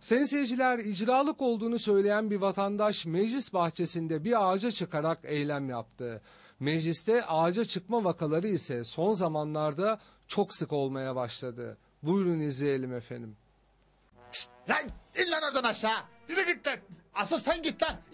Sayın seyirciler icralık olduğunu söyleyen bir vatandaş meclis bahçesinde bir ağaca çıkarak eylem yaptı. Mecliste ağaca çıkma vakaları ise son zamanlarda çok sık olmaya başladı. Buyurun izleyelim efendim. Şşt, lan in lan oradan aşağı. Yürü git lan. Asıl sen git lan.